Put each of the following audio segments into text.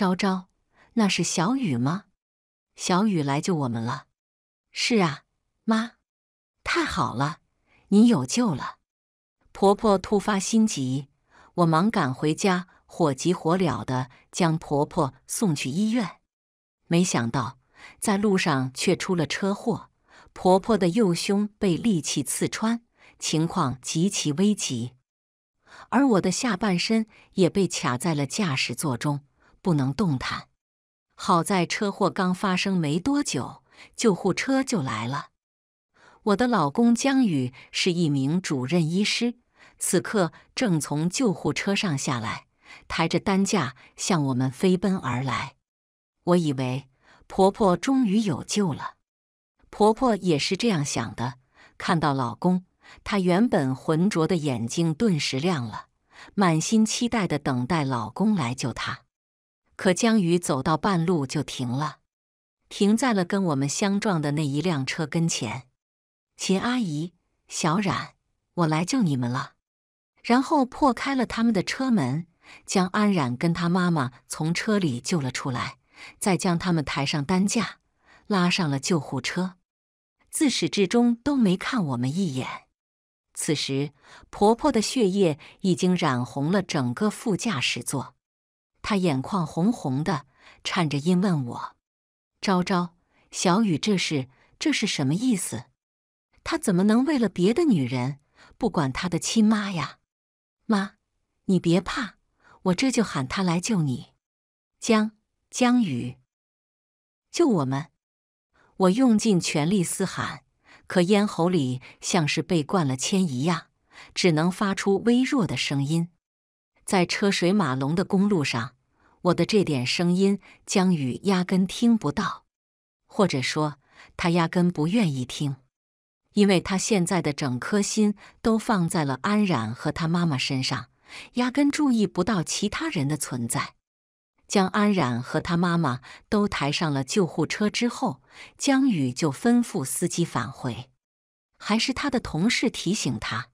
昭昭，那是小雨吗？小雨来救我们了。是啊，妈，太好了，你有救了。婆婆突发心急，我忙赶回家，火急火燎的将婆婆送去医院。没想到，在路上却出了车祸，婆婆的右胸被利器刺穿，情况极其危急，而我的下半身也被卡在了驾驶座中。不能动弹。好在车祸刚发生没多久，救护车就来了。我的老公江宇是一名主任医师，此刻正从救护车上下来，抬着担架向我们飞奔而来。我以为婆婆终于有救了。婆婆也是这样想的。看到老公，她原本浑浊的眼睛顿时亮了，满心期待的等待老公来救她。可江宇走到半路就停了，停在了跟我们相撞的那一辆车跟前。秦阿姨，小冉，我来救你们了！然后破开了他们的车门，将安冉跟她妈妈从车里救了出来，再将他们抬上担架，拉上了救护车。自始至终都没看我们一眼。此时，婆婆的血液已经染红了整个副驾驶座。他眼眶红红的，颤着音问我：“昭昭，小雨，这是这是什么意思？他怎么能为了别的女人不管他的亲妈呀？”“妈，你别怕，我这就喊他来救你。”“江江雨，救我们！”我用尽全力嘶喊，可咽喉里像是被灌了铅一样，只能发出微弱的声音。在车水马龙的公路上，我的这点声音江宇压根听不到，或者说他压根不愿意听，因为他现在的整颗心都放在了安冉和他妈妈身上，压根注意不到其他人的存在。将安冉和他妈妈都抬上了救护车之后，江宇就吩咐司机返回。还是他的同事提醒他，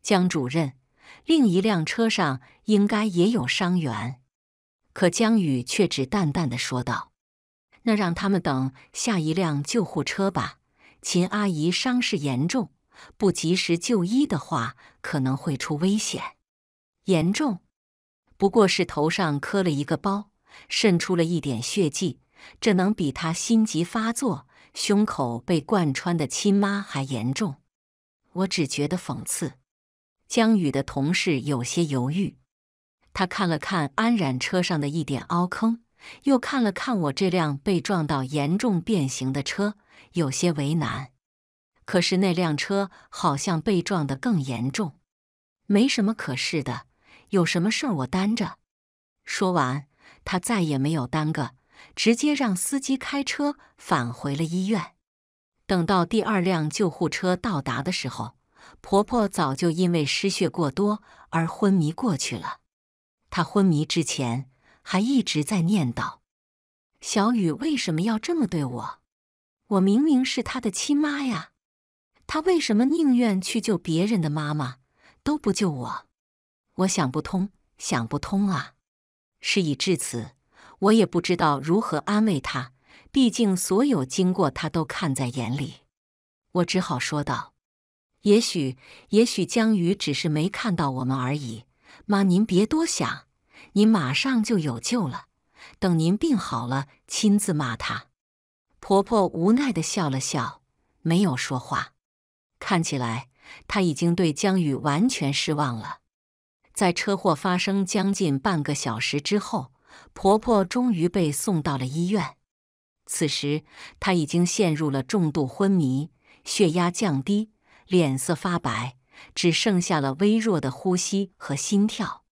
江主任。另一辆车上应该也有伤员，可江宇却只淡淡的说道：“那让他们等下一辆救护车吧。秦阿姨伤势严重，不及时就医的话，可能会出危险。严重？不过是头上磕了一个包，渗出了一点血迹。这能比他心急发作、胸口被贯穿的亲妈还严重？我只觉得讽刺。”江宇的同事有些犹豫，他看了看安然车上的一点凹坑，又看了看我这辆被撞到严重变形的车，有些为难。可是那辆车好像被撞得更严重，没什么可是的，有什么事儿我担着。说完，他再也没有耽搁，直接让司机开车返回了医院。等到第二辆救护车到达的时候。婆婆早就因为失血过多而昏迷过去了。她昏迷之前还一直在念叨：“小雨为什么要这么对我？我明明是她的亲妈呀！她为什么宁愿去救别人的妈妈，都不救我？我想不通，想不通啊！”事已至此，我也不知道如何安慰她。毕竟所有经过她都看在眼里，我只好说道。也许，也许江宇只是没看到我们而已。妈，您别多想，您马上就有救了。等您病好了，亲自骂他。婆婆无奈地笑了笑，没有说话。看起来，她已经对江宇完全失望了。在车祸发生将近半个小时之后，婆婆终于被送到了医院。此时，她已经陷入了重度昏迷，血压降低。脸色发白，只剩下了微弱的呼吸和心跳。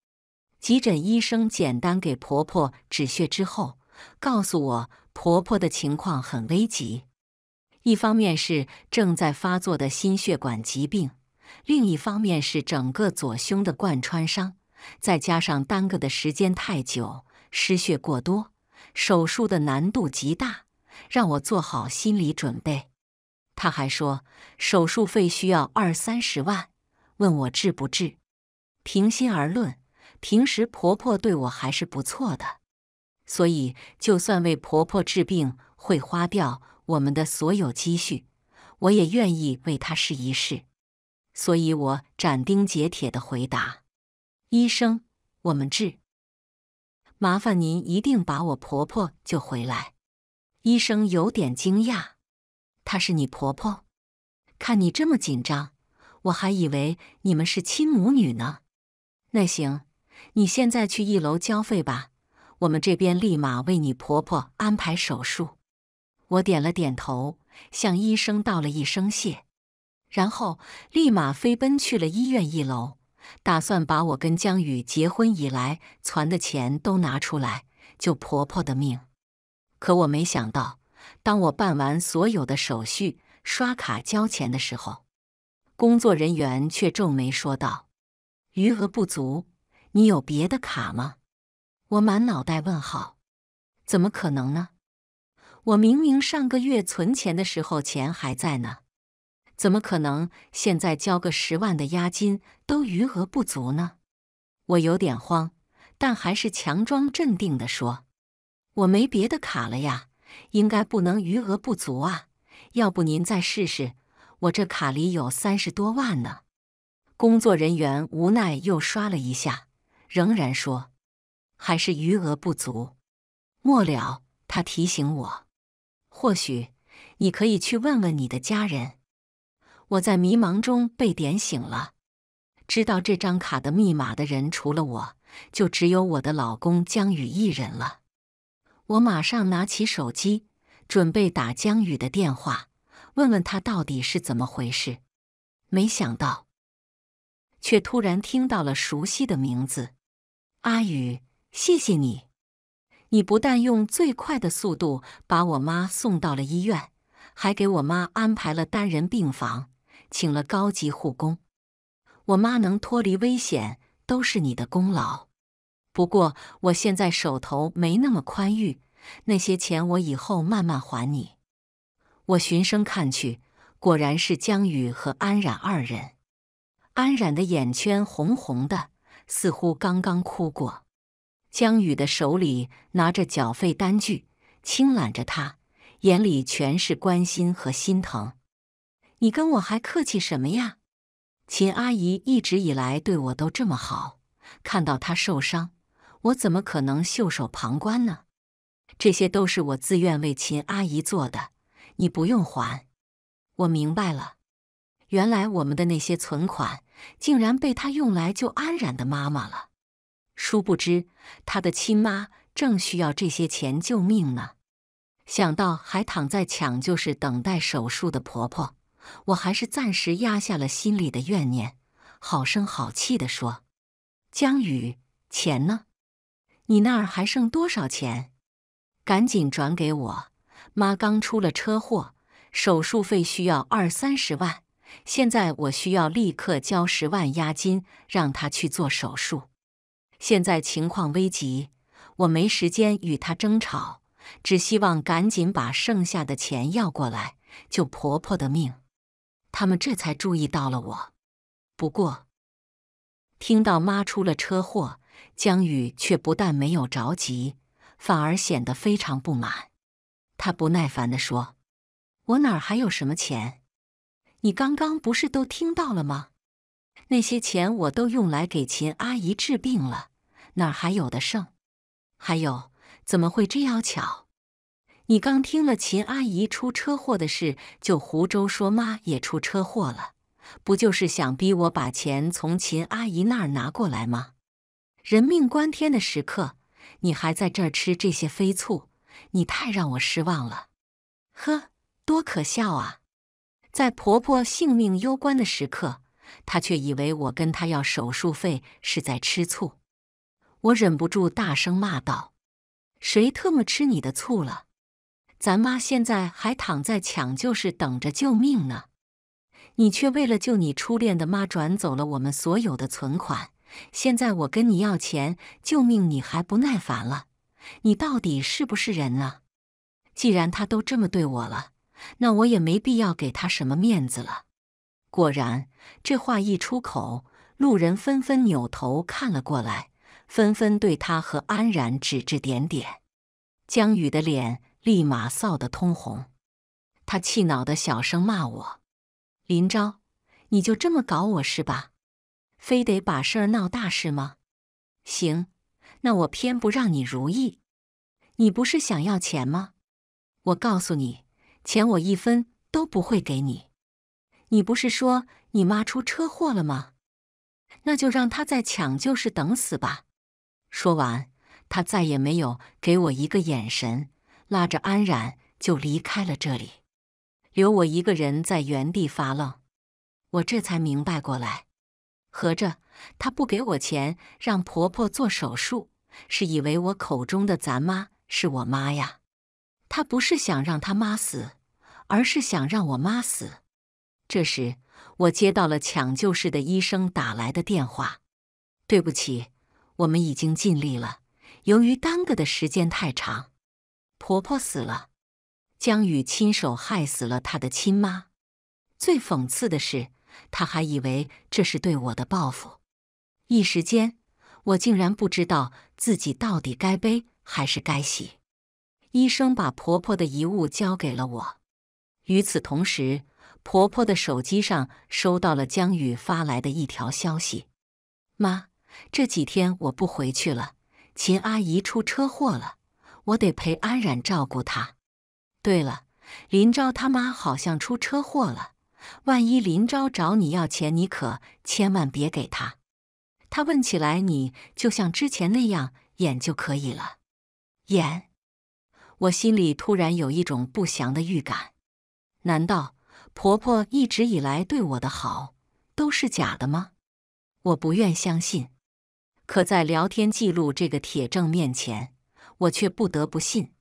急诊医生简单给婆婆止血之后，告诉我婆婆的情况很危急，一方面是正在发作的心血管疾病，另一方面是整个左胸的贯穿伤，再加上耽搁的时间太久，失血过多，手术的难度极大，让我做好心理准备。他还说手术费需要二三十万，问我治不治。平心而论，平时婆婆对我还是不错的，所以就算为婆婆治病会花掉我们的所有积蓄，我也愿意为她试一试。所以我斩钉截铁的回答：“医生，我们治，麻烦您一定把我婆婆救回来。”医生有点惊讶。她是你婆婆，看你这么紧张，我还以为你们是亲母女呢。那行，你现在去一楼交费吧，我们这边立马为你婆婆安排手术。我点了点头，向医生道了一声谢，然后立马飞奔去了医院一楼，打算把我跟江宇结婚以来存的钱都拿出来救婆婆的命。可我没想到。当我办完所有的手续、刷卡交钱的时候，工作人员却皱眉说道：“余额不足，你有别的卡吗？”我满脑袋问号，怎么可能呢？我明明上个月存钱的时候钱还在呢，怎么可能现在交个十万的押金都余额不足呢？我有点慌，但还是强装镇定地说：“我没别的卡了呀。”应该不能余额不足啊！要不您再试试？我这卡里有三十多万呢。工作人员无奈又刷了一下，仍然说还是余额不足。末了，他提醒我：或许你可以去问问你的家人。我在迷茫中被点醒了，知道这张卡的密码的人除了我，就只有我的老公江宇一人了。我马上拿起手机，准备打江宇的电话，问问他到底是怎么回事。没想到，却突然听到了熟悉的名字：“阿宇，谢谢你！你不但用最快的速度把我妈送到了医院，还给我妈安排了单人病房，请了高级护工。我妈能脱离危险，都是你的功劳。”不过我现在手头没那么宽裕，那些钱我以后慢慢还你。我循声看去，果然是江宇和安冉二人。安冉的眼圈红红的，似乎刚刚哭过。江宇的手里拿着缴费单据，轻揽着她，眼里全是关心和心疼。你跟我还客气什么呀？秦阿姨一直以来对我都这么好，看到她受伤。我怎么可能袖手旁观呢？这些都是我自愿为秦阿姨做的，你不用还。我明白了，原来我们的那些存款竟然被他用来救安然的妈妈了。殊不知，他的亲妈正需要这些钱救命呢。想到还躺在抢救室等待手术的婆婆，我还是暂时压下了心里的怨念，好声好气的说：“江宇，钱呢？”你那儿还剩多少钱？赶紧转给我妈，刚出了车祸，手术费需要二三十万。现在我需要立刻交十万押金，让她去做手术。现在情况危急，我没时间与她争吵，只希望赶紧把剩下的钱要过来，救婆婆的命。他们这才注意到了我。不过，听到妈出了车祸。江宇却不但没有着急，反而显得非常不满。他不耐烦地说：“我哪还有什么钱？你刚刚不是都听到了吗？那些钱我都用来给秦阿姨治病了，哪还有的剩？还有，怎么会这样巧？你刚听了秦阿姨出车祸的事，就胡诌说妈也出车祸了，不就是想逼我把钱从秦阿姨那儿拿过来吗？”人命关天的时刻，你还在这儿吃这些飞醋，你太让我失望了！呵，多可笑啊！在婆婆性命攸关的时刻，她却以为我跟她要手术费是在吃醋，我忍不住大声骂道：“谁特么吃你的醋了？咱妈现在还躺在抢救室等着救命呢，你却为了救你初恋的妈转走了我们所有的存款。”现在我跟你要钱救命，你还不耐烦了？你到底是不是人啊？既然他都这么对我了，那我也没必要给他什么面子了。果然，这话一出口，路人纷纷扭头看了过来，纷纷对他和安然指指点点。江宇的脸立马臊得通红，他气恼地小声骂我：“林昭，你就这么搞我是吧？”非得把事儿闹大是吗？行，那我偏不让你如意。你不是想要钱吗？我告诉你，钱我一分都不会给你。你不是说你妈出车祸了吗？那就让他在抢救室等死吧。说完，他再也没有给我一个眼神，拉着安然就离开了这里，留我一个人在原地发愣。我这才明白过来。合着他不给我钱让婆婆做手术，是以为我口中的咱妈是我妈呀？他不是想让他妈死，而是想让我妈死。这时，我接到了抢救室的医生打来的电话：“对不起，我们已经尽力了，由于耽搁的时间太长，婆婆死了。江宇亲手害死了他的亲妈。最讽刺的是。”他还以为这是对我的报复，一时间我竟然不知道自己到底该悲还是该喜。医生把婆婆的遗物交给了我。与此同时，婆婆的手机上收到了江宇发来的一条消息：“妈，这几天我不回去了，秦阿姨出车祸了，我得陪安然照顾她。对了，林昭他妈好像出车祸了。”万一林昭找你要钱，你可千万别给他。他问起来，你就像之前那样演就可以了。演，我心里突然有一种不祥的预感。难道婆婆一直以来对我的好都是假的吗？我不愿相信，可在聊天记录这个铁证面前，我却不得不信。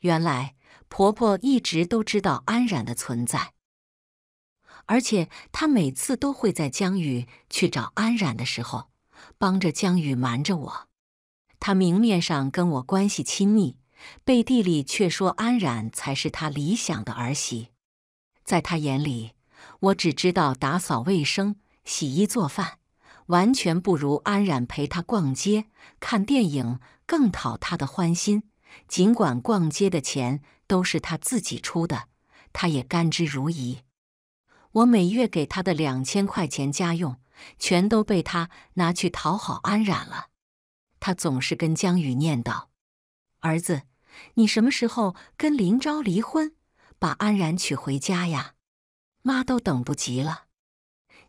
原来婆婆一直都知道安然的存在。而且他每次都会在江宇去找安冉的时候，帮着江宇瞒着我。他明面上跟我关系亲密，背地里却说安冉才是他理想的儿媳。在他眼里，我只知道打扫卫生、洗衣做饭，完全不如安冉陪他逛街、看电影更讨他的欢心。尽管逛街的钱都是他自己出的，他也甘之如饴。我每月给他的两千块钱家用，全都被他拿去讨好安冉了。他总是跟江宇念叨：“儿子，你什么时候跟林昭离婚，把安然娶回家呀？妈都等不及了。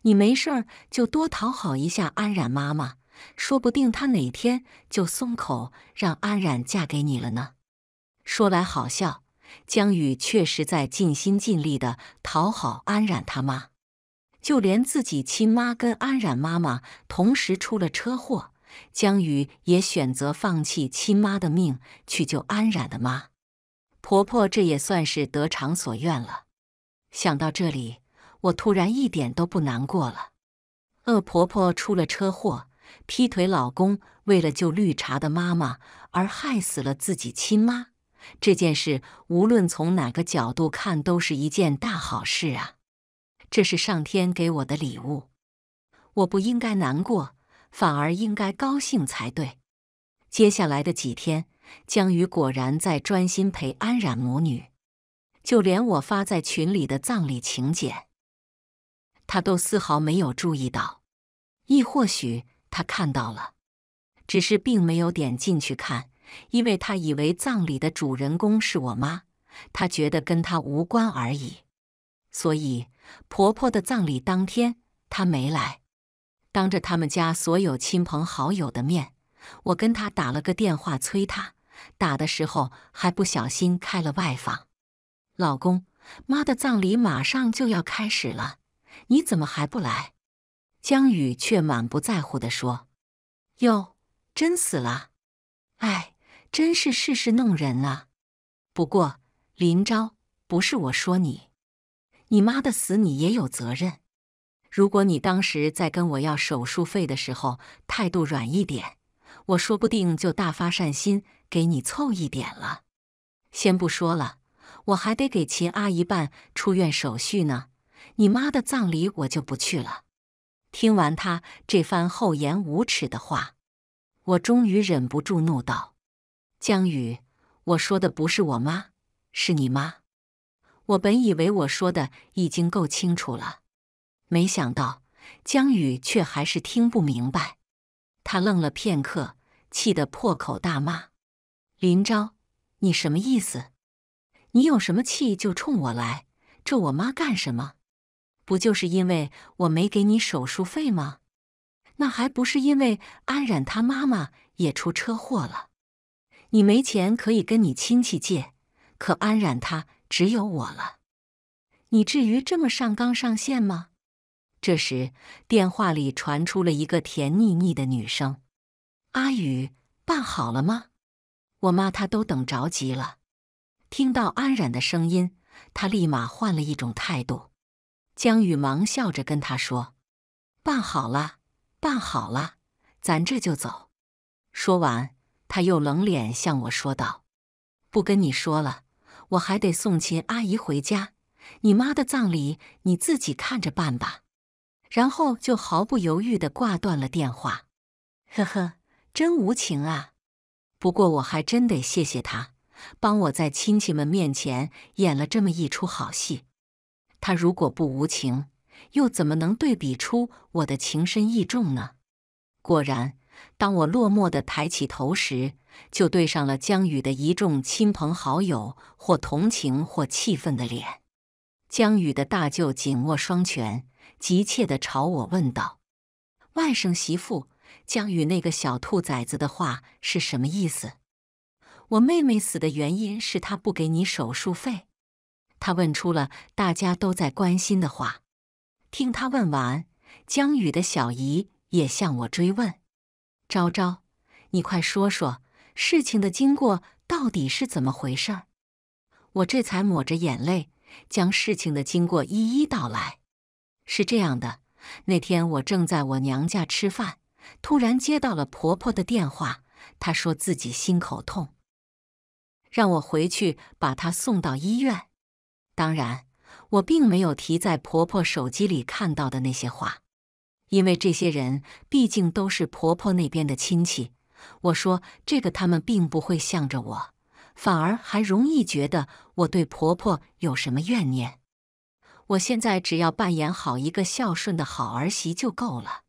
你没事儿就多讨好一下安冉妈妈，说不定她哪天就松口让安冉嫁给你了呢。”说来好笑。江宇确实在尽心尽力的讨好安冉他妈，就连自己亲妈跟安冉妈妈同时出了车祸，江宇也选择放弃亲妈的命去救安冉的妈婆婆，这也算是得偿所愿了。想到这里，我突然一点都不难过了。恶婆婆出了车祸，劈腿老公为了救绿茶的妈妈而害死了自己亲妈。这件事无论从哪个角度看，都是一件大好事啊！这是上天给我的礼物，我不应该难过，反而应该高兴才对。接下来的几天，江宇果然在专心陪安然母女，就连我发在群里的葬礼请柬，他都丝毫没有注意到。亦或许他看到了，只是并没有点进去看。因为他以为葬礼的主人公是我妈，他觉得跟他无关而已，所以婆婆的葬礼当天他没来。当着他们家所有亲朋好友的面，我跟他打了个电话催他，打的时候还不小心开了外放。老公，妈的葬礼马上就要开始了，你怎么还不来？江宇却满不在乎的说：“哟，真死了，哎。”真是世事弄人啊！不过林昭，不是我说你，你妈的死你也有责任。如果你当时在跟我要手术费的时候态度软一点，我说不定就大发善心给你凑一点了。先不说了，我还得给秦阿姨办出院手续呢。你妈的葬礼我就不去了。听完他这番厚颜无耻的话，我终于忍不住怒道。江宇，我说的不是我妈，是你妈。我本以为我说的已经够清楚了，没想到江宇却还是听不明白。他愣了片刻，气得破口大骂：“林昭，你什么意思？你有什么气就冲我来，咒我妈干什么？不就是因为我没给你手术费吗？那还不是因为安冉她妈妈也出车祸了。”你没钱可以跟你亲戚借，可安然她只有我了。你至于这么上纲上线吗？这时，电话里传出了一个甜腻腻的女声：“阿宇，办好了吗？我妈她都等着急了。”听到安然的声音，他立马换了一种态度。江宇忙笑着跟他说：“办好了，办好了，咱这就走。”说完。他又冷脸向我说道：“不跟你说了，我还得送秦阿姨回家。你妈的葬礼，你自己看着办吧。”然后就毫不犹豫地挂断了电话。呵呵，真无情啊！不过我还真得谢谢他，帮我在亲戚们面前演了这么一出好戏。他如果不无情，又怎么能对比出我的情深意重呢？果然。当我落寞地抬起头时，就对上了江宇的一众亲朋好友或同情或气愤的脸。江宇的大舅紧握双拳，急切地朝我问道：“外甥媳妇，江宇那个小兔崽子的话是什么意思？我妹妹死的原因是他不给你手术费？”他问出了大家都在关心的话。听他问完，江宇的小姨也向我追问。昭昭，你快说说事情的经过到底是怎么回事儿？我这才抹着眼泪，将事情的经过一一道来。是这样的，那天我正在我娘家吃饭，突然接到了婆婆的电话，她说自己心口痛，让我回去把她送到医院。当然，我并没有提在婆婆手机里看到的那些话。因为这些人毕竟都是婆婆那边的亲戚，我说这个他们并不会向着我，反而还容易觉得我对婆婆有什么怨念。我现在只要扮演好一个孝顺的好儿媳就够了。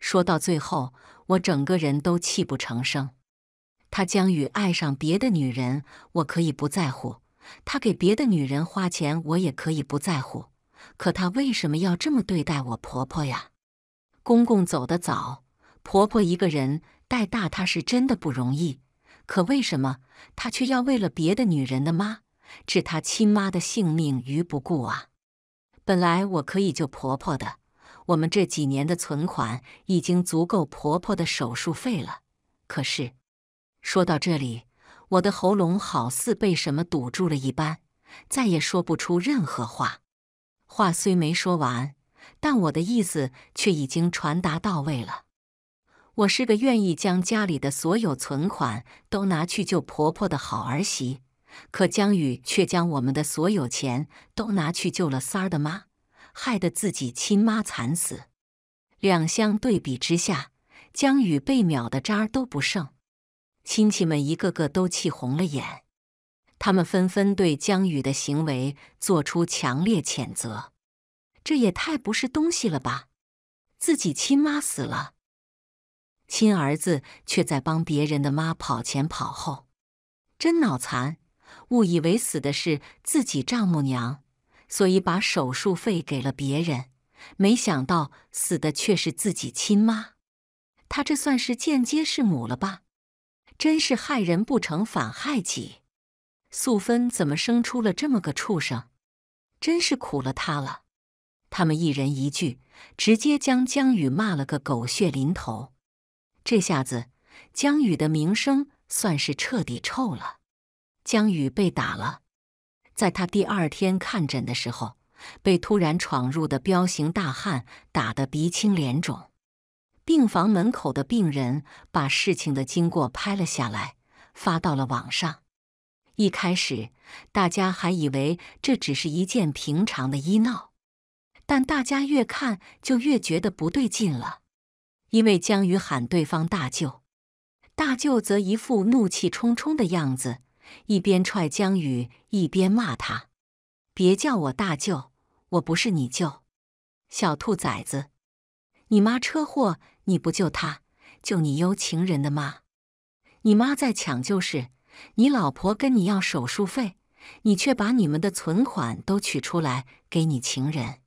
说到最后，我整个人都泣不成声。他江宇爱上别的女人，我可以不在乎；他给别的女人花钱，我也可以不在乎。可他为什么要这么对待我婆婆呀？公公走得早，婆婆一个人带大她，是真的不容易。可为什么她却要为了别的女人的妈，置她亲妈的性命于不顾啊？本来我可以救婆婆的，我们这几年的存款已经足够婆婆的手术费了。可是，说到这里，我的喉咙好似被什么堵住了一般，再也说不出任何话。话虽没说完。但我的意思却已经传达到位了。我是个愿意将家里的所有存款都拿去救婆婆的好儿媳，可江宇却将我们的所有钱都拿去救了三儿的妈，害得自己亲妈惨死。两相对比之下，江宇被秒的渣都不剩。亲戚们一个个都气红了眼，他们纷纷对江宇的行为做出强烈谴责。这也太不是东西了吧！自己亲妈死了，亲儿子却在帮别人的妈跑前跑后，真脑残！误以为死的是自己丈母娘，所以把手术费给了别人，没想到死的却是自己亲妈。他这算是间接弑母了吧？真是害人不成反害己！素芬怎么生出了这么个畜生？真是苦了他了！他们一人一句，直接将江宇骂了个狗血淋头。这下子，江宇的名声算是彻底臭了。江宇被打了，在他第二天看诊的时候，被突然闯入的彪形大汉打得鼻青脸肿。病房门口的病人把事情的经过拍了下来，发到了网上。一开始，大家还以为这只是一件平常的医闹。但大家越看就越觉得不对劲了，因为江宇喊对方大舅，大舅则一副怒气冲冲的样子，一边踹江宇，一边骂他：“别叫我大舅，我不是你舅，小兔崽子！你妈车祸你不救她，救你有情人的妈？你妈在抢救室，你老婆跟你要手术费，你却把你们的存款都取出来给你情人。”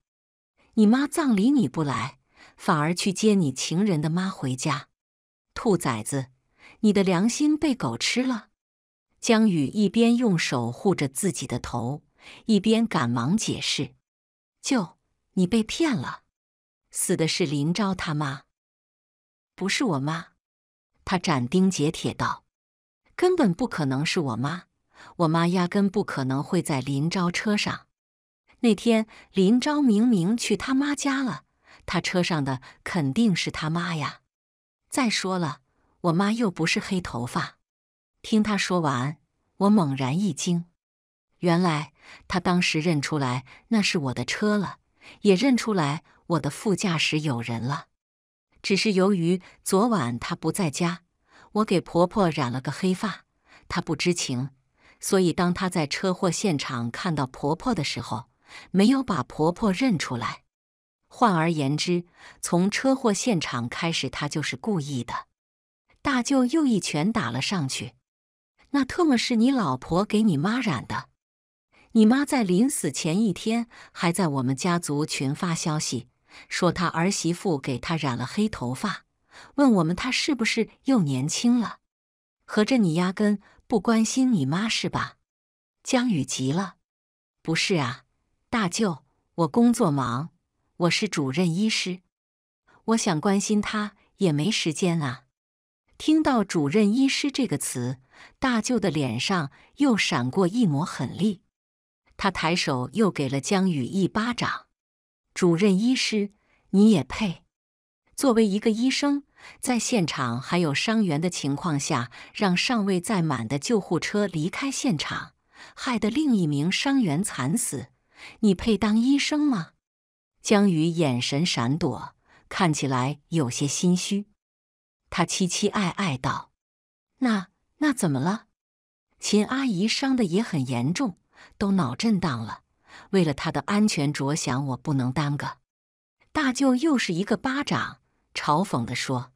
你妈葬礼你不来，反而去接你情人的妈回家，兔崽子，你的良心被狗吃了！江宇一边用手护着自己的头，一边赶忙解释：“舅，你被骗了，死的是林昭他妈，不是我妈。”他斩钉截铁道：“根本不可能是我妈，我妈压根不可能会在林昭车上。”那天林昭明明去他妈家了，他车上的肯定是他妈呀。再说了，我妈又不是黑头发。听他说完，我猛然一惊，原来他当时认出来那是我的车了，也认出来我的副驾驶有人了。只是由于昨晚他不在家，我给婆婆染了个黑发，他不知情，所以当他在车祸现场看到婆婆的时候。没有把婆婆认出来。换而言之，从车祸现场开始，她就是故意的。大舅又一拳打了上去。那特么是你老婆给你妈染的？你妈在临死前一天还在我们家族群发消息，说她儿媳妇给她染了黑头发，问我们她是不是又年轻了？合着你压根不关心你妈是吧？江宇急了。不是啊。大舅，我工作忙，我是主任医师，我想关心他也没时间啊。听到“主任医师”这个词，大舅的脸上又闪过一抹狠厉，他抬手又给了江宇一巴掌。“主任医师，你也配？”作为一个医生，在现场还有伤员的情况下，让尚未载满的救护车离开现场，害得另一名伤员惨死。你配当医生吗？江宇眼神闪躲，看起来有些心虚。他期期艾艾道：“那那怎么了？秦阿姨伤的也很严重，都脑震荡了。为了她的安全着想，我不能耽搁。”大舅又是一个巴掌，嘲讽地说：“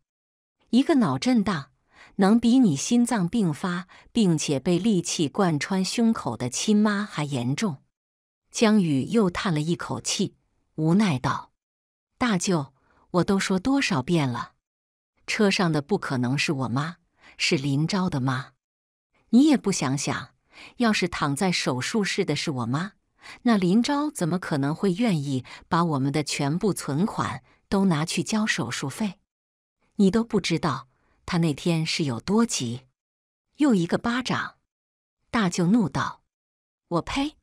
一个脑震荡能比你心脏病发，并且被利器贯穿胸口的亲妈还严重？”江宇又叹了一口气，无奈道：“大舅，我都说多少遍了，车上的不可能是我妈，是林昭的妈。你也不想想，要是躺在手术室的是我妈，那林昭怎么可能会愿意把我们的全部存款都拿去交手术费？你都不知道他那天是有多急。”又一个巴掌，大舅怒道：“我呸！”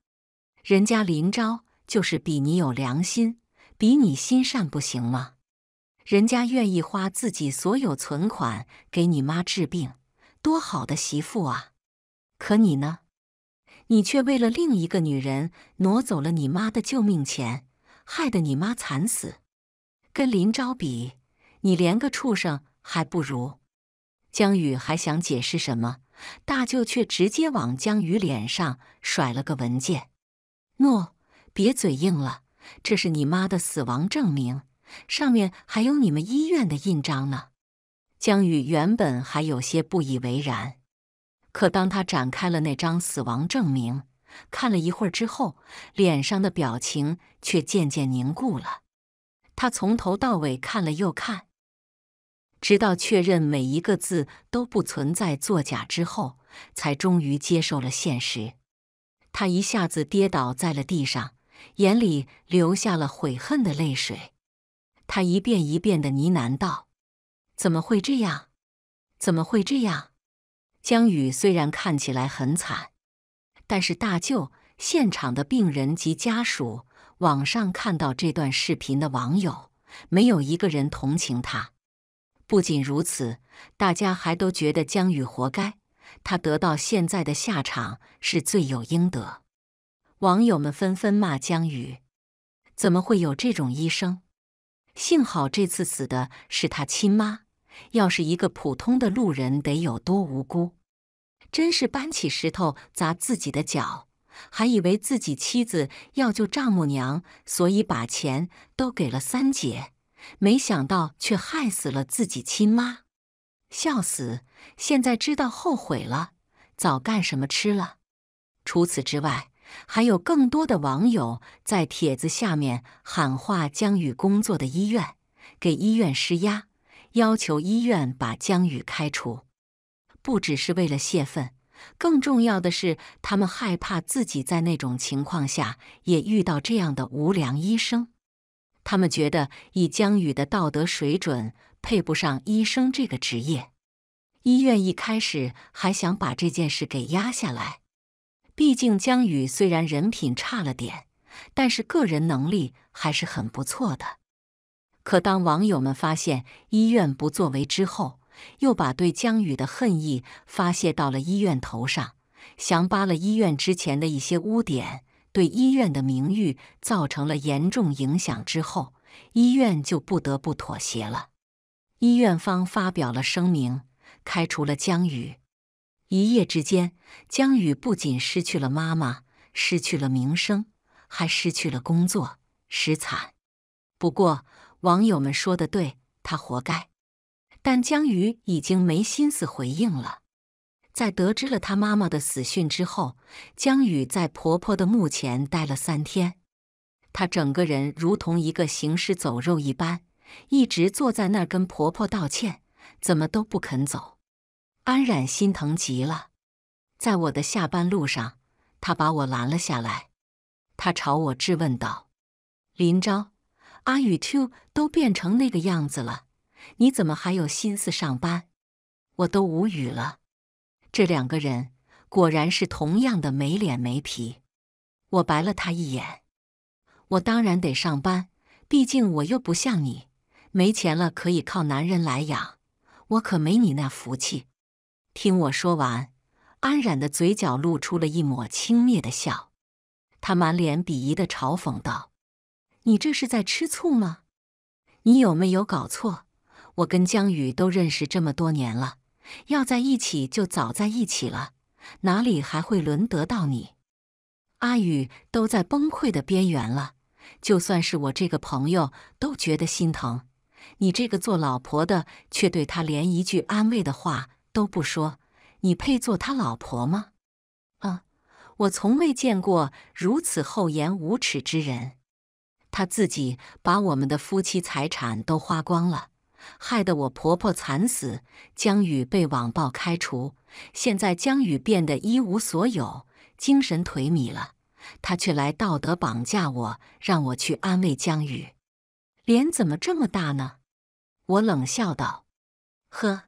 人家林昭就是比你有良心，比你心善不行吗？人家愿意花自己所有存款给你妈治病，多好的媳妇啊！可你呢？你却为了另一个女人挪走了你妈的救命钱，害得你妈惨死。跟林昭比，你连个畜生还不如。江宇还想解释什么，大舅却直接往江宇脸上甩了个文件。诺，别嘴硬了，这是你妈的死亡证明，上面还有你们医院的印章呢。江宇原本还有些不以为然，可当他展开了那张死亡证明，看了一会儿之后，脸上的表情却渐渐凝固了。他从头到尾看了又看，直到确认每一个字都不存在作假之后，才终于接受了现实。他一下子跌倒在了地上，眼里流下了悔恨的泪水。他一遍一遍的呢喃道：“怎么会这样？怎么会这样？”江宇虽然看起来很惨，但是大舅、现场的病人及家属、网上看到这段视频的网友，没有一个人同情他。不仅如此，大家还都觉得江宇活该。他得到现在的下场是罪有应得。网友们纷纷骂江宇：“怎么会有这种医生？”幸好这次死的是他亲妈，要是一个普通的路人，得有多无辜！真是搬起石头砸自己的脚，还以为自己妻子要救丈母娘，所以把钱都给了三姐，没想到却害死了自己亲妈，笑死！现在知道后悔了，早干什么吃了？除此之外，还有更多的网友在帖子下面喊话江宇工作的医院，给医院施压，要求医院把江宇开除。不只是为了泄愤，更重要的是，他们害怕自己在那种情况下也遇到这样的无良医生。他们觉得以江宇的道德水准，配不上医生这个职业。医院一开始还想把这件事给压下来，毕竟江宇虽然人品差了点，但是个人能力还是很不错的。可当网友们发现医院不作为之后，又把对江宇的恨意发泄到了医院头上，详扒了医院之前的一些污点，对医院的名誉造成了严重影响之后，医院就不得不妥协了。医院方发表了声明。开除了江宇，一夜之间，江宇不仅失去了妈妈，失去了名声，还失去了工作，失惨。不过网友们说的对，他活该。但江宇已经没心思回应了。在得知了他妈妈的死讯之后，江宇在婆婆的墓前待了三天，他整个人如同一个行尸走肉一般，一直坐在那儿跟婆婆道歉，怎么都不肯走。安冉心疼极了，在我的下班路上，他把我拦了下来。他朝我质问道：“林昭，阿宇 two 都变成那个样子了，你怎么还有心思上班？”我都无语了。这两个人果然是同样的没脸没皮。我白了他一眼：“我当然得上班，毕竟我又不像你，没钱了可以靠男人来养，我可没你那福气。”听我说完，安然的嘴角露出了一抹轻蔑的笑，她满脸鄙夷的嘲讽道：“你这是在吃醋吗？你有没有搞错？我跟江宇都认识这么多年了，要在一起就早在一起了，哪里还会轮得到你？阿宇都在崩溃的边缘了，就算是我这个朋友都觉得心疼，你这个做老婆的却对他连一句安慰的话。”都不说，你配做他老婆吗？啊！我从未见过如此厚颜无耻之人。他自己把我们的夫妻财产都花光了，害得我婆婆惨死，江宇被网暴开除，现在江宇变得一无所有，精神颓靡了，他却来道德绑架我，让我去安慰江宇，脸怎么这么大呢？我冷笑道：“呵。”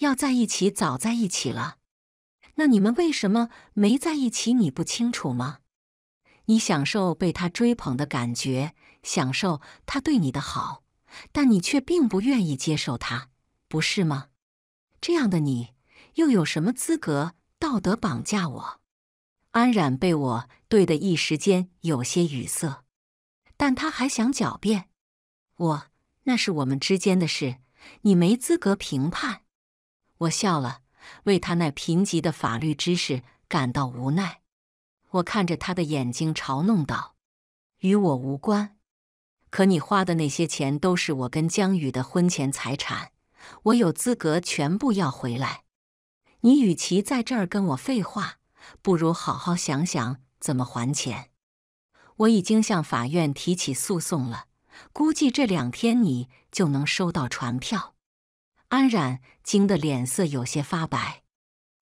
要在一起早在一起了，那你们为什么没在一起？你不清楚吗？你享受被他追捧的感觉，享受他对你的好，但你却并不愿意接受他，不是吗？这样的你又有什么资格道德绑架我？安然被我对的一时间有些语塞，但他还想狡辩：“我那是我们之间的事，你没资格评判。”我笑了，为他那贫瘠的法律知识感到无奈。我看着他的眼睛，嘲弄道：“与我无关。可你花的那些钱都是我跟江宇的婚前财产，我有资格全部要回来。你与其在这儿跟我废话，不如好好想想怎么还钱。我已经向法院提起诉讼了，估计这两天你就能收到传票。”安冉惊得脸色有些发白，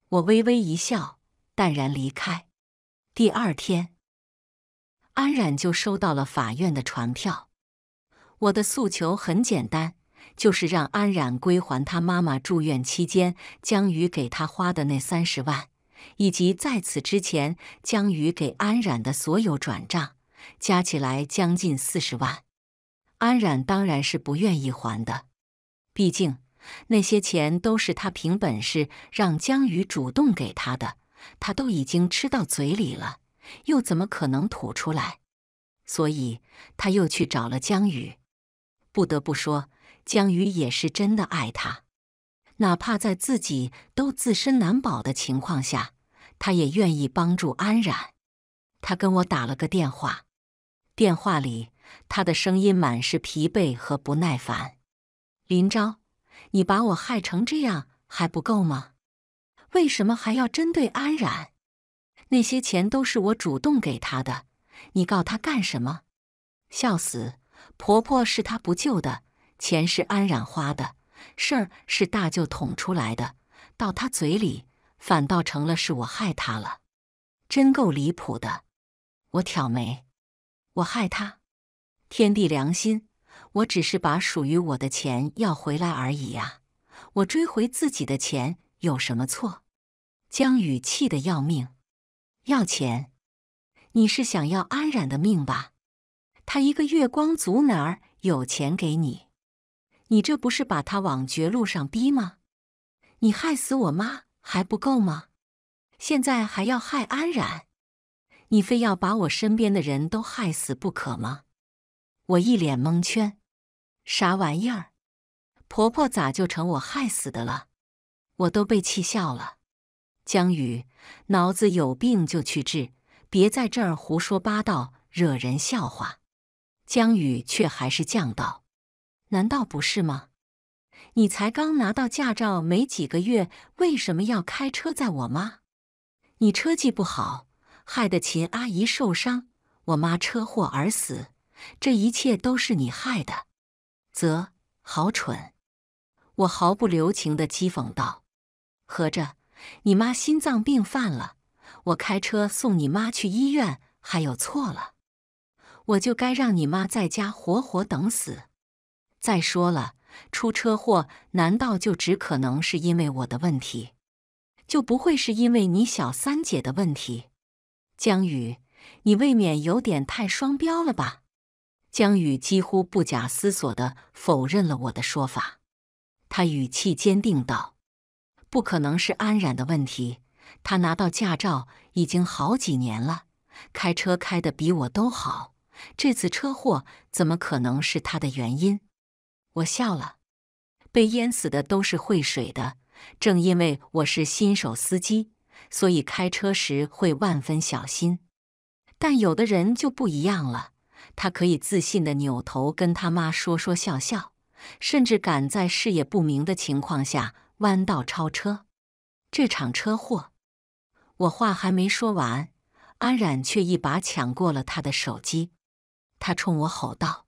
我微微一笑，淡然离开。第二天，安冉就收到了法院的传票。我的诉求很简单，就是让安冉归还他妈妈住院期间江宇给他花的那三十万，以及在此之前江宇给安冉的所有转账，加起来将近四十万。安然当然是不愿意还的，毕竟。那些钱都是他凭本事让江宇主动给他的，他都已经吃到嘴里了，又怎么可能吐出来？所以他又去找了江宇。不得不说，江宇也是真的爱他，哪怕在自己都自身难保的情况下，他也愿意帮助安然。他跟我打了个电话，电话里他的声音满是疲惫和不耐烦。林昭。你把我害成这样还不够吗？为什么还要针对安然？那些钱都是我主动给他的，你告他干什么？笑死！婆婆是他不救的，钱是安然花的，事儿是大舅捅出来的，到他嘴里反倒成了是我害他了，真够离谱的。我挑眉，我害他？天地良心！我只是把属于我的钱要回来而已呀！我追回自己的钱有什么错？江雨气得要命。要钱？你是想要安然的命吧？他一个月光族哪儿有钱给你？你这不是把他往绝路上逼吗？你害死我妈还不够吗？现在还要害安然？你非要把我身边的人都害死不可吗？我一脸蒙圈。啥玩意儿？婆婆咋就成我害死的了？我都被气笑了。江宇，脑子有病就去治，别在这儿胡说八道，惹人笑话。江宇却还是犟道：“难道不是吗？你才刚拿到驾照没几个月，为什么要开车载我妈？你车技不好，害得秦阿姨受伤，我妈车祸而死，这一切都是你害的。”则好蠢，我毫不留情的讥讽道：“合着你妈心脏病犯了，我开车送你妈去医院还有错了？我就该让你妈在家活活等死？再说了，出车祸难道就只可能是因为我的问题，就不会是因为你小三姐的问题？江宇，你未免有点太双标了吧？”江宇几乎不假思索的否认了我的说法，他语气坚定道：“不可能是安然的问题，他拿到驾照已经好几年了，开车开的比我都好，这次车祸怎么可能是他的原因？”我笑了，被淹死的都是会水的，正因为我是新手司机，所以开车时会万分小心，但有的人就不一样了。他可以自信的扭头跟他妈说说笑笑，甚至敢在视野不明的情况下弯道超车。这场车祸，我话还没说完，阿冉却一把抢过了他的手机，他冲我吼道：“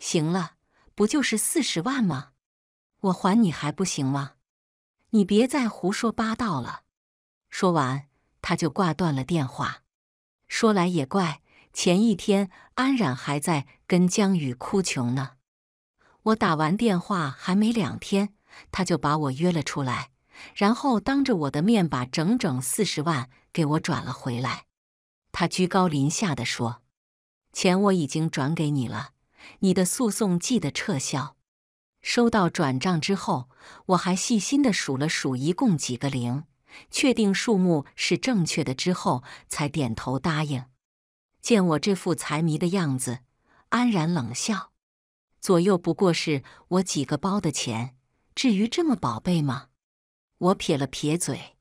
行了，不就是四十万吗？我还你还不行吗？你别再胡说八道了。”说完，他就挂断了电话。说来也怪。前一天，安冉还在跟江宇哭穷呢。我打完电话还没两天，他就把我约了出来，然后当着我的面把整整四十万给我转了回来。他居高临下的说：“钱我已经转给你了，你的诉讼记得撤销。”收到转账之后，我还细心的数了数一共几个零，确定数目是正确的之后，才点头答应。见我这副财迷的样子，安然冷笑：“左右不过是我几个包的钱，至于这么宝贝吗？”我撇了撇嘴：“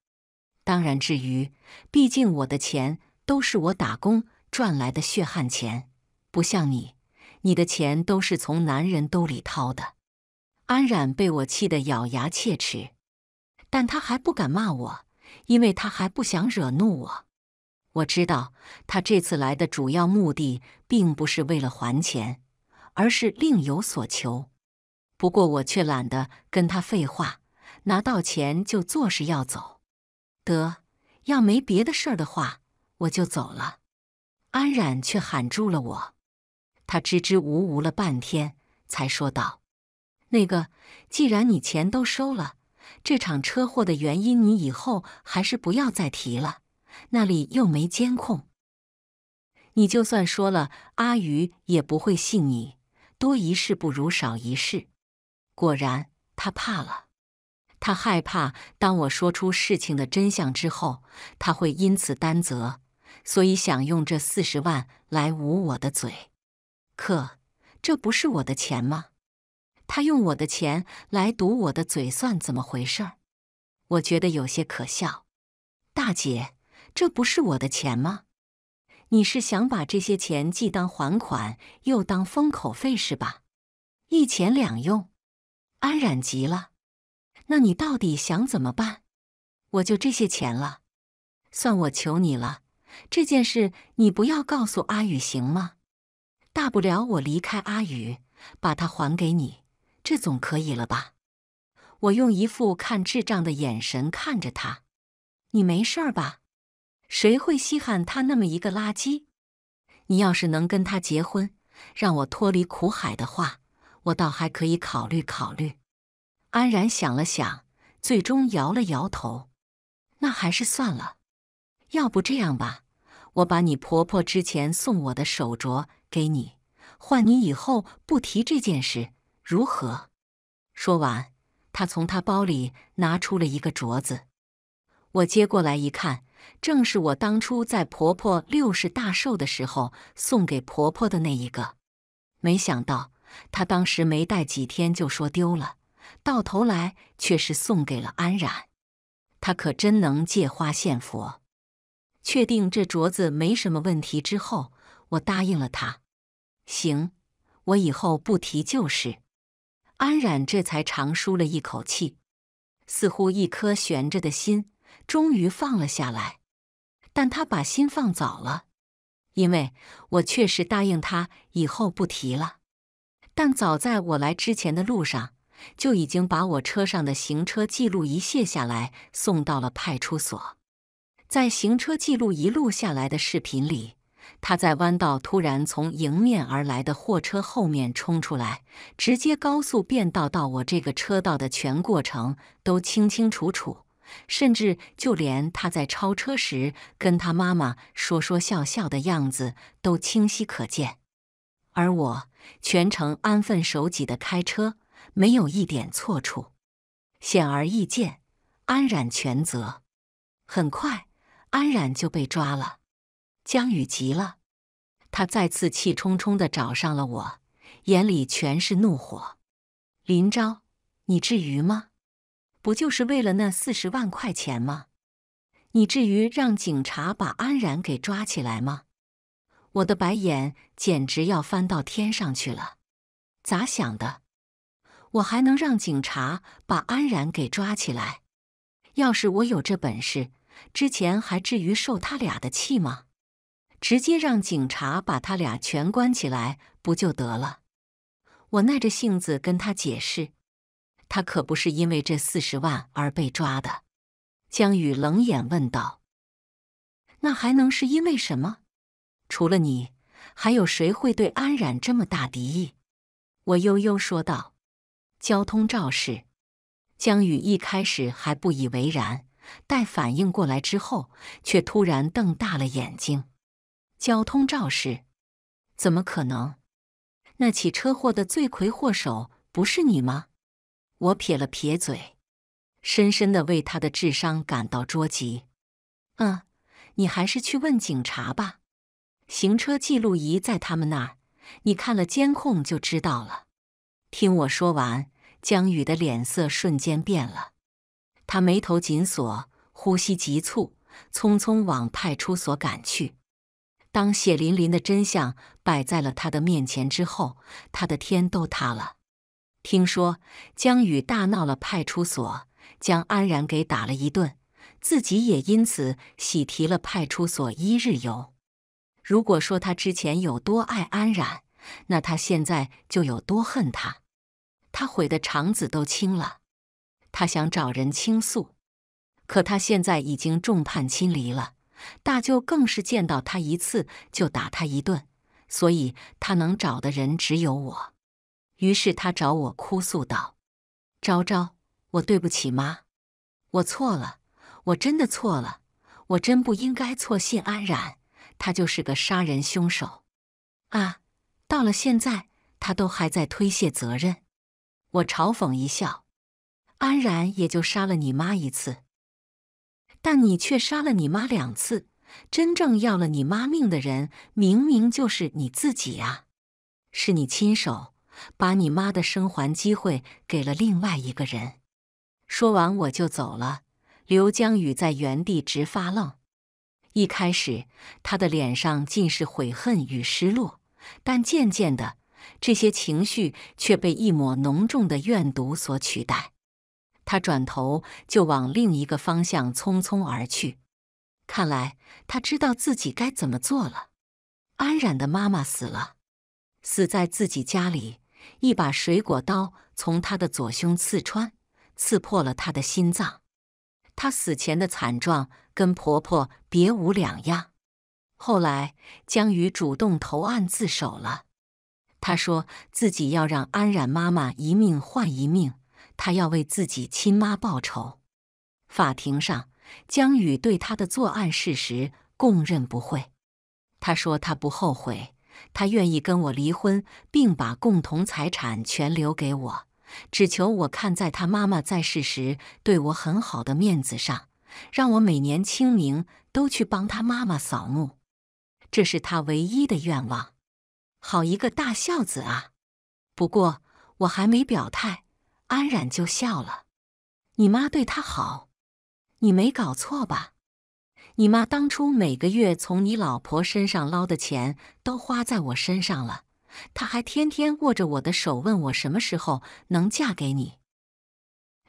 当然至于，毕竟我的钱都是我打工赚来的血汗钱，不像你，你的钱都是从男人兜里掏的。”安然被我气得咬牙切齿，但他还不敢骂我，因为他还不想惹怒我。我知道他这次来的主要目的并不是为了还钱，而是另有所求。不过我却懒得跟他废话，拿到钱就作势要走。得，要没别的事儿的话，我就走了。安然却喊住了我，他支支吾吾了半天，才说道：“那个，既然你钱都收了，这场车祸的原因，你以后还是不要再提了。”那里又没监控，你就算说了，阿余也不会信你。多一事不如少一事。果然，他怕了，他害怕当我说出事情的真相之后，他会因此担责，所以想用这四十万来捂我的嘴。可这不是我的钱吗？他用我的钱来堵我的嘴，算怎么回事儿？我觉得有些可笑，大姐。这不是我的钱吗？你是想把这些钱既当还款又当封口费是吧？一钱两用。安冉急了，那你到底想怎么办？我就这些钱了，算我求你了，这件事你不要告诉阿宇行吗？大不了我离开阿宇，把他还给你，这总可以了吧？我用一副看智障的眼神看着他，你没事吧？谁会稀罕他那么一个垃圾？你要是能跟他结婚，让我脱离苦海的话，我倒还可以考虑考虑。安然想了想，最终摇了摇头：“那还是算了。要不这样吧，我把你婆婆之前送我的手镯给你，换你以后不提这件事，如何？”说完，他从他包里拿出了一个镯子。我接过来一看。正是我当初在婆婆六十大寿的时候送给婆婆的那一个，没想到她当时没戴几天就说丢了，到头来却是送给了安然。她可真能借花献佛。确定这镯子没什么问题之后，我答应了她。行，我以后不提旧事。安然这才长舒了一口气，似乎一颗悬着的心。终于放了下来，但他把心放早了，因为我确实答应他以后不提了。但早在我来之前的路上，就已经把我车上的行车记录仪卸下来，送到了派出所。在行车记录仪录下来的视频里，他在弯道突然从迎面而来的货车后面冲出来，直接高速变道到我这个车道的全过程都清清楚楚。甚至就连他在超车时跟他妈妈说说笑笑的样子都清晰可见，而我全程安分守己的开车，没有一点错处。显而易见，安然全责。很快，安然就被抓了。江宇急了，他再次气冲冲的找上了我，眼里全是怒火。林昭，你至于吗？不就是为了那四十万块钱吗？你至于让警察把安然给抓起来吗？我的白眼简直要翻到天上去了！咋想的？我还能让警察把安然给抓起来？要是我有这本事，之前还至于受他俩的气吗？直接让警察把他俩全关起来不就得了？我耐着性子跟他解释。他可不是因为这四十万而被抓的，江宇冷眼问道：“那还能是因为什么？除了你，还有谁会对安冉这么大敌意？”我悠悠说道：“交通肇事。”江宇一开始还不以为然，待反应过来之后，却突然瞪大了眼睛：“交通肇事？怎么可能？那起车祸的罪魁祸首不是你吗？”我撇了撇嘴，深深的为他的智商感到捉急。嗯，你还是去问警察吧，行车记录仪在他们那儿，你看了监控就知道了。听我说完，江宇的脸色瞬间变了，他眉头紧锁，呼吸急促，匆匆往派出所赶去。当血淋淋的真相摆在了他的面前之后，他的天都塌了。听说江宇大闹了派出所，将安然给打了一顿，自己也因此喜提了派出所一日游。如果说他之前有多爱安然，那他现在就有多恨他。他悔的肠子都青了。他想找人倾诉，可他现在已经众叛亲离了，大舅更是见到他一次就打他一顿，所以他能找的人只有我。于是他找我哭诉道：“昭昭，我对不起妈，我错了，我真的错了，我真不应该错信安然，他就是个杀人凶手啊！到了现在，他都还在推卸责任。”我嘲讽一笑：“安然也就杀了你妈一次，但你却杀了你妈两次，真正要了你妈命的人，明明就是你自己啊，是你亲手。”把你妈的生还机会给了另外一个人。说完，我就走了。刘江宇在原地直发愣。一开始，他的脸上尽是悔恨与失落，但渐渐的，这些情绪却被一抹浓重的怨毒所取代。他转头就往另一个方向匆匆而去。看来，他知道自己该怎么做了。安然的妈妈死了，死在自己家里。一把水果刀从他的左胸刺穿，刺破了他的心脏。他死前的惨状跟婆婆别无两样。后来，江宇主动投案自首了。他说自己要让安然妈妈一命换一命，他要为自己亲妈报仇。法庭上，江宇对他的作案事实供认不讳。他说他不后悔。他愿意跟我离婚，并把共同财产全留给我，只求我看在他妈妈在世时对我很好的面子上，让我每年清明都去帮他妈妈扫墓。这是他唯一的愿望。好一个大孝子啊！不过我还没表态，安冉就笑了：“你妈对他好，你没搞错吧？”你妈当初每个月从你老婆身上捞的钱都花在我身上了，她还天天握着我的手问我什么时候能嫁给你。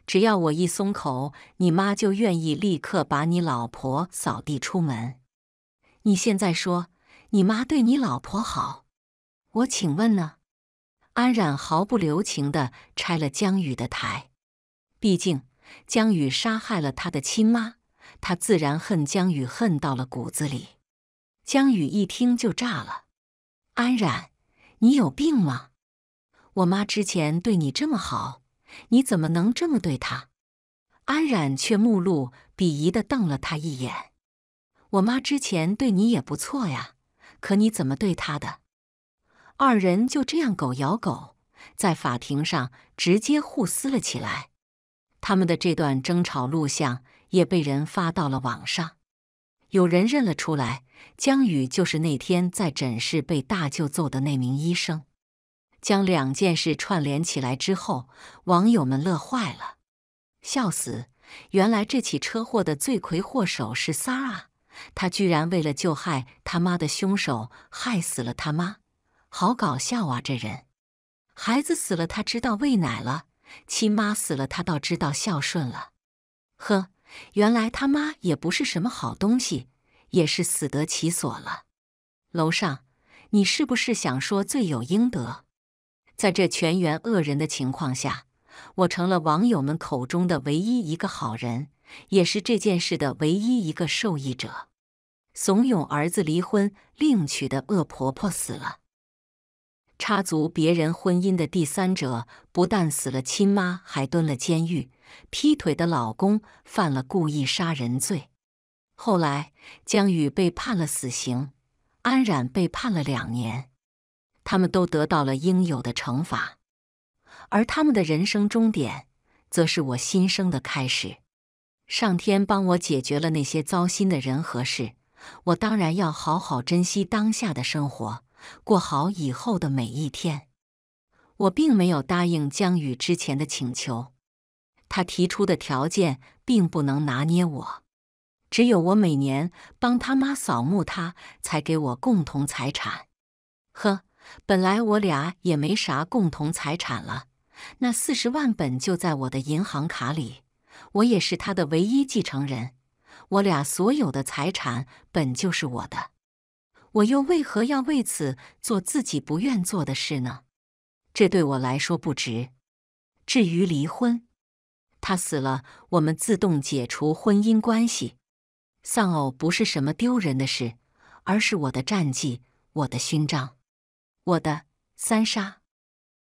只要我一松口，你妈就愿意立刻把你老婆扫地出门。你现在说你妈对你老婆好，我请问呢？安然毫不留情的拆了江宇的台，毕竟江宇杀害了他的亲妈。他自然恨江宇，恨到了骨子里。江宇一听就炸了：“安然，你有病吗？我妈之前对你这么好，你怎么能这么对她？”安然却目露鄙夷地瞪了他一眼：“我妈之前对你也不错呀，可你怎么对她的？”二人就这样狗咬狗，在法庭上直接互撕了起来。他们的这段争吵录像。也被人发到了网上，有人认了出来，江宇就是那天在诊室被大舅揍的那名医生。将两件事串联起来之后，网友们乐坏了，笑死！原来这起车祸的罪魁祸首是三儿啊，他居然为了救害他妈的凶手，害死了他妈，好搞笑啊！这人，孩子死了他知道喂奶了，亲妈死了他倒知道孝顺了，呵。原来他妈也不是什么好东西，也是死得其所了。楼上，你是不是想说罪有应得？在这全员恶人的情况下，我成了网友们口中的唯一一个好人，也是这件事的唯一一个受益者。怂恿儿子离婚另娶的恶婆婆死了。插足别人婚姻的第三者不但死了亲妈，还蹲了监狱；劈腿的老公犯了故意杀人罪。后来江宇被判了死刑，安然被判了两年，他们都得到了应有的惩罚。而他们的人生终点，则是我新生的开始。上天帮我解决了那些糟心的人和事，我当然要好好珍惜当下的生活。过好以后的每一天，我并没有答应江宇之前的请求。他提出的条件并不能拿捏我，只有我每年帮他妈扫墓，他才给我共同财产。呵，本来我俩也没啥共同财产了，那四十万本就在我的银行卡里，我也是他的唯一继承人，我俩所有的财产本就是我的。我又为何要为此做自己不愿做的事呢？这对我来说不值。至于离婚，他死了，我们自动解除婚姻关系。丧偶不是什么丢人的事，而是我的战绩，我的勋章，我的三杀。